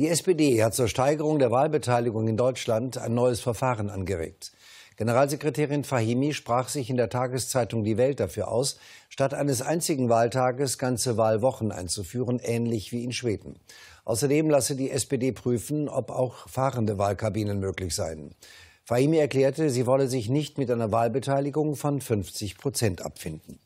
Die SPD hat zur Steigerung der Wahlbeteiligung in Deutschland ein neues Verfahren angeregt. Generalsekretärin Fahimi sprach sich in der Tageszeitung Die Welt dafür aus, statt eines einzigen Wahltages ganze Wahlwochen einzuführen, ähnlich wie in Schweden. Außerdem lasse die SPD prüfen, ob auch fahrende Wahlkabinen möglich seien. Fahimi erklärte, sie wolle sich nicht mit einer Wahlbeteiligung von 50 Prozent abfinden.